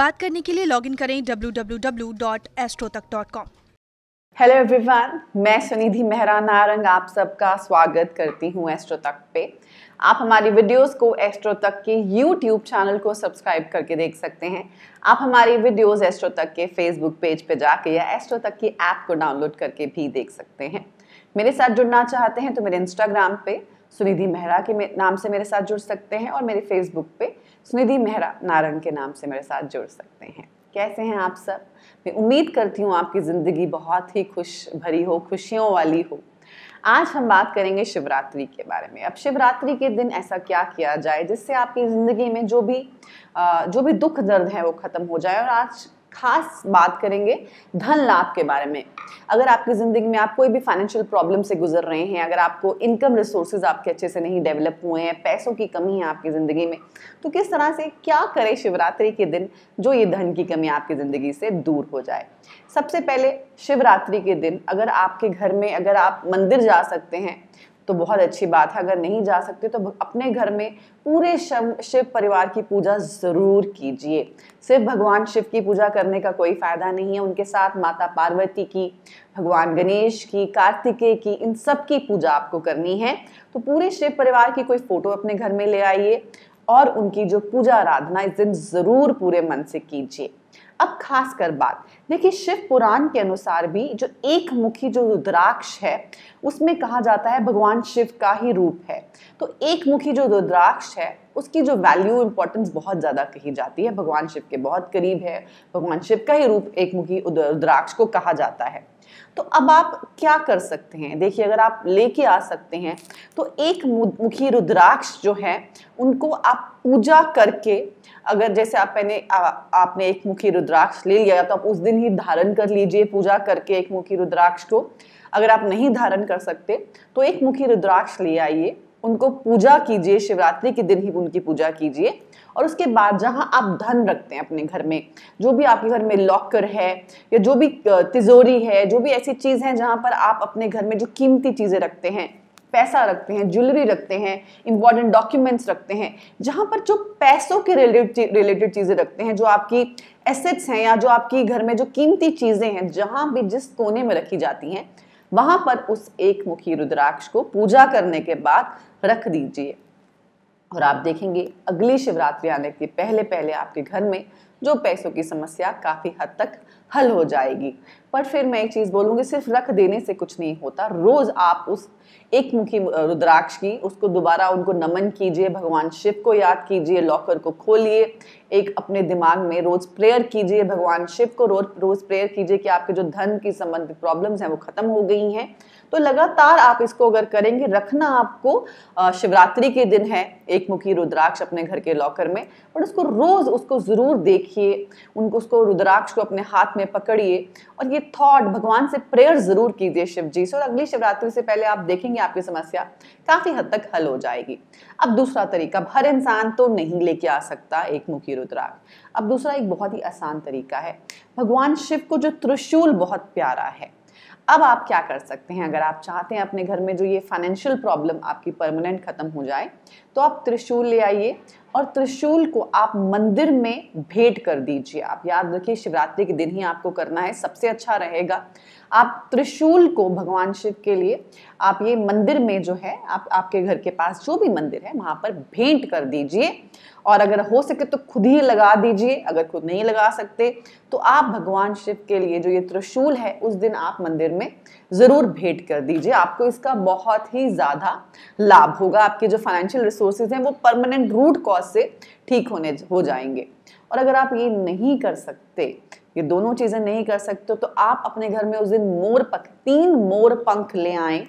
बात करने के लिए लॉगिन करें www.astrotak.com हेलो एवरीवन मैं सुनिधि मेहरा नारंग आप सबका स्वागत करती हूँ एस्ट्रो तक पे आप हमारी वीडियोस को एस्ट्रो तक के यूट्यूब चैनल को सब्सक्राइब करके देख सकते हैं आप हमारी वीडियोस एस्ट्रो तक के फेसबुक पेज पे जाके या एस्ट्रो तक की ऐप को डाउनलोड करके भी देख सकते हैं मेरे साथ जुड़ना चाहते हैं तो मेरे इंस्टाग्राम पे सुनिधि मेहरा के नाम से मेरे साथ जुड़ सकते हैं और मेरे फेसबुक पे सुनिधि मेहरा नारंग के नाम से मेरे साथ जुड़ सकते हैं कैसे हैं आप सब मैं उम्मीद करती हूँ आपकी ज़िंदगी बहुत ही खुश भरी हो खुशियों वाली हो आज हम बात करेंगे शिवरात्रि के बारे में अब शिवरात्रि के दिन ऐसा क्या किया जाए जिससे आपकी ज़िंदगी में जो भी जो भी दुख दर्द है वो ख़त्म हो जाए और आज खास बात करेंगे धन लाभ के बारे में अगर आपकी ज़िंदगी में आप कोई भी फाइनेंशियल प्रॉब्लम से गुजर रहे हैं अगर आपको इनकम रिसोर्सेज आपके अच्छे से नहीं डेवलप हुए हैं पैसों की कमी है आपकी ज़िंदगी में तो किस तरह से क्या करें शिवरात्रि के दिन जो ये धन की कमी आपकी ज़िंदगी से दूर हो जाए सबसे पहले शिवरात्रि के दिन अगर आपके घर में अगर आप मंदिर जा सकते हैं तो बहुत अच्छी बात है अगर नहीं जा सकते तो अपने घर में पूरे शिव परिवार की पूजा ज़रूर कीजिए सिर्फ भगवान शिव की पूजा करने का कोई फ़ायदा नहीं है उनके साथ माता पार्वती की भगवान गणेश की कार्तिकेय की इन सब की पूजा आपको करनी है तो पूरे शिव परिवार की कोई फ़ोटो अपने घर में ले आइए और उनकी जो पूजा आराधना इस दिन ज़रूर पूरे मन से कीजिए अब खास कर बात देखिए शिव पुराण के अनुसार भी जो एक मुखी जो रुद्राक्ष है उसमें कहा जाता है भगवान शिव का ही रूप है तो एक मुखी जो रुद्राक्ष है उसकी जो वैल्यू इंपॉर्टेंस बहुत ज़्यादा कही जाती है भगवान शिव के बहुत करीब है भगवान शिव का ही रूप एक मुखी रुद्राक्ष को कहा जाता है तो अब आप क्या कर सकते हैं देखिए अगर आप लेके आ सकते हैं तो एक मुखी रुद्राक्ष जो है उनको आप पूजा करके अगर जैसे आप मैंने आपने एक मुखी रुद्राक्ष ले लिया तो आप उस दिन ही धारण कर लीजिए पूजा करके एक मुखी रुद्राक्ष को अगर आप नहीं धारण कर सकते तो एक मुखी रुद्राक्ष ले आइए उनको पूजा कीजिए शिवरात्रि के दिन ही उनकी पूजा कीजिए और उसके बाद जहाँ आप धन रखते हैं अपने घर में जो भी आपके घर में लॉकर है या जो भी तिजोरी है जो भी ऐसी चीज़ है जहाँ पर आप अपने घर में जो कीमती चीज़ें रखते हैं पैसा रखते हैं ज्वेलरी रखते हैं इंपॉर्टेंट डॉक्यूमेंट्स रखते हैं जहाँ पर जो पैसों के रिलेटेड रिलेटेड चीज़ें रखते हैं जो आपकी एसेट्स हैं या जो आपकी घर में जो कीमती चीज़ें हैं जहाँ भी जिस कोने में रखी जाती हैं वहां पर उस एक मुखी रुद्राक्ष को पूजा करने के बाद रख दीजिए और आप देखेंगे अगली शिवरात्रि आने के पहले पहले आपके घर में जो पैसों की समस्या काफ़ी हद तक हल हो जाएगी पर फिर मैं एक चीज़ बोलूँगी सिर्फ रख देने से कुछ नहीं होता रोज़ आप उस एक मुखी रुद्राक्ष की उसको दोबारा उनको नमन कीजिए भगवान शिव को याद कीजिए लॉकर को खोलिए एक अपने दिमाग में रोज़ प्रेयर कीजिए भगवान शिव को रोज रोज़ प्रेयर कीजिए कि आपके जो धन की संबंधित प्रॉब्लम्स हैं वो ख़त्म हो गई हैं तो लगातार आप इसको अगर करेंगे रखना आपको शिवरात्रि के दिन है एक मुखी रुद्राक्ष अपने घर के लॉकर में बट उसको रोज़ उसको ज़रूर देखिए उनको उसको रुद्राक्ष को अपने हाथ में में पकड़िए और ये थॉट भगवान से प्रेयर ज़रूर कीजिए शिव जी से और अगली शिवरात्रि से पहले आप देखेंगे आपकी समस्या काफ़ी हद तक हल हो जाएगी अब दूसरा तरीका हर इंसान तो नहीं लेके आ सकता एक मुखी रुद्राक्ष अब दूसरा एक बहुत ही आसान तरीका है भगवान शिव को जो त्रिशूल बहुत प्यारा है अब आप क्या कर सकते हैं अगर आप चाहते हैं अपने घर में जो ये फाइनेंशियल प्रॉब्लम आपकी परमानेंट ख़त्म हो जाए तो आप त्रिशूल ले आइए और त्रिशूल को आप मंदिर में भेंट कर दीजिए आप याद रखिए शिवरात्रि के दिन ही आपको करना है सबसे अच्छा रहेगा आप त्रिशूल को भगवान शिव के लिए आप ये मंदिर में जो है आप आपके घर के पास जो भी मंदिर है वहाँ पर भेंट कर दीजिए और अगर हो सके तो खुद ही लगा दीजिए अगर खुद नहीं लगा सकते तो आप भगवान शिव के लिए जो ये त्रिशूल है उस दिन आप मंदिर में ज़रूर भेंट कर दीजिए आपको इसका बहुत ही ज़्यादा लाभ होगा आपके जो फाइनेंशियल रिसोर्सेज हैं वो परमानेंट रूट कॉज से ठीक होने हो जाएंगे और अगर आप ये नहीं कर सकते ये दोनों चीज़ें नहीं कर सकते तो आप अपने घर में उस दिन मोर पंख तीन मोर पंख ले आए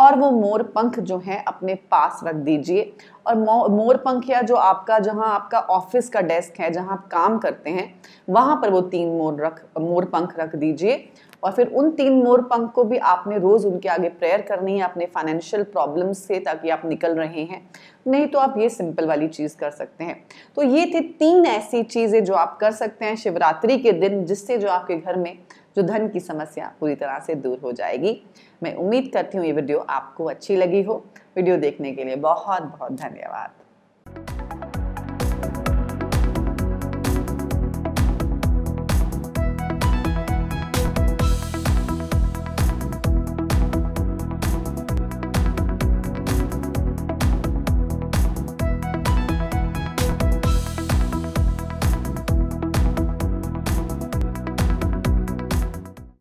और वो मोर पंख जो है अपने पास रख दीजिए और मोर पंख या जो आपका जहाँ आपका ऑफिस का डेस्क है जहाँ आप काम करते हैं वहाँ पर वो तीन मोर रख मोर पंख रख दीजिए और फिर उन तीन मोर पंख को भी आपने रोज़ उनके आगे प्रेयर करनी है अपने फाइनेंशियल प्रॉब्लम से ताकि आप निकल रहे हैं नहीं तो आप ये सिंपल वाली चीज़ कर सकते हैं तो ये थे तीन ऐसी चीज़ें जो आप कर सकते हैं शिवरात्रि के दिन जिससे जो आपके घर में जो धन की समस्या पूरी तरह से दूर हो जाएगी मैं उम्मीद करती हूँ ये वीडियो आपको अच्छी लगी हो वीडियो देखने के लिए बहुत बहुत धन्यवाद